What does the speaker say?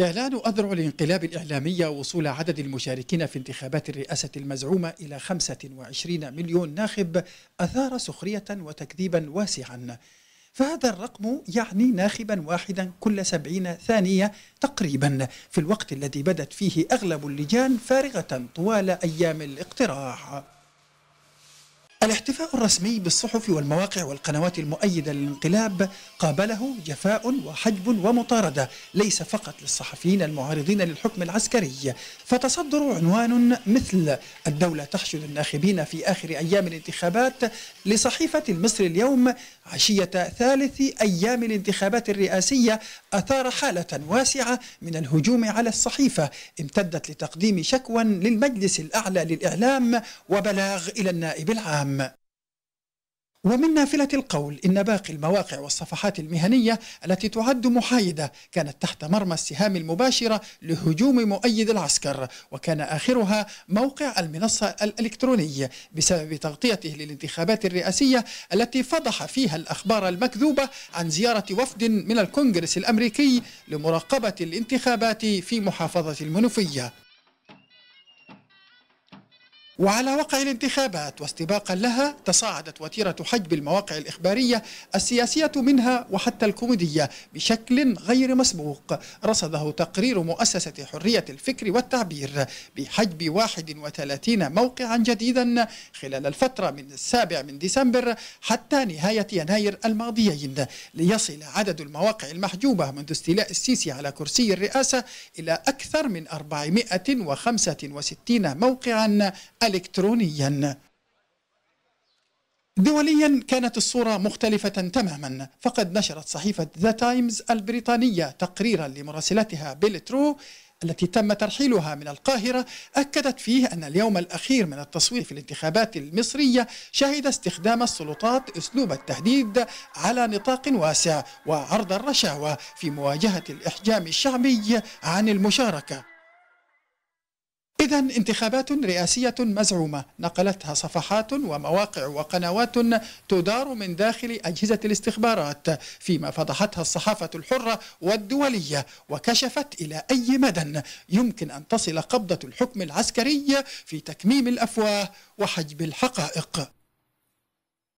إعلان أذرع الانقلاب الإعلامية وصول عدد المشاركين في انتخابات الرئاسة المزعومة إلى 25 مليون ناخب أثار سخرية وتكذيبا واسعا فهذا الرقم يعني ناخبا واحدا كل سبعين ثانية تقريبا في الوقت الذي بدت فيه أغلب اللجان فارغة طوال أيام الاقتراع الاحتفاء الرسمي بالصحف والمواقع والقنوات المؤيدة للانقلاب قابله جفاء وحجب ومطاردة ليس فقط للصحفيين المعارضين للحكم العسكري فتصدر عنوان مثل الدولة تحشد الناخبين في آخر أيام الانتخابات لصحيفة المصري اليوم عشية ثالث أيام الانتخابات الرئاسية أثار حالة واسعة من الهجوم على الصحيفة امتدت لتقديم شكوى للمجلس الأعلى للإعلام وبلاغ إلى النائب العام ومن نافلة القول إن باقي المواقع والصفحات المهنية التي تعد محايدة كانت تحت مرمى السهام المباشرة لهجوم مؤيد العسكر وكان آخرها موقع المنصة الإلكتروني بسبب تغطيته للانتخابات الرئاسية التي فضح فيها الأخبار المكذوبة عن زيارة وفد من الكونغرس الأمريكي لمراقبة الانتخابات في محافظة المنوفية وعلى وقع الانتخابات واستباقا لها تصاعدت وتيرة حجب المواقع الإخبارية السياسية منها وحتى الكوميدية بشكل غير مسبوق رصده تقرير مؤسسة حرية الفكر والتعبير بحجب 31 موقعا جديدا خلال الفترة من السابع من ديسمبر حتى نهاية يناير الماضيين ليصل عدد المواقع المحجوبة منذ استيلاء السيسي على كرسي الرئاسة إلى أكثر من 465 موقعا إلكترونيا دوليا كانت الصورة مختلفة تماما فقد نشرت صحيفة ذا تايمز البريطانية تقريرا لمراسلتها بيل ترو التي تم ترحيلها من القاهرة أكدت فيه أن اليوم الأخير من التصويت في الانتخابات المصرية شهد استخدام السلطات أسلوب التهديد على نطاق واسع وعرض الرشاوى في مواجهة الإحجام الشعبي عن المشاركة إذا انتخابات رئاسية مزعومة نقلتها صفحات ومواقع وقنوات تدار من داخل أجهزة الاستخبارات فيما فضحتها الصحافة الحرة والدولية وكشفت إلى أي مدى يمكن أن تصل قبضة الحكم العسكري في تكميم الأفواه وحجب الحقائق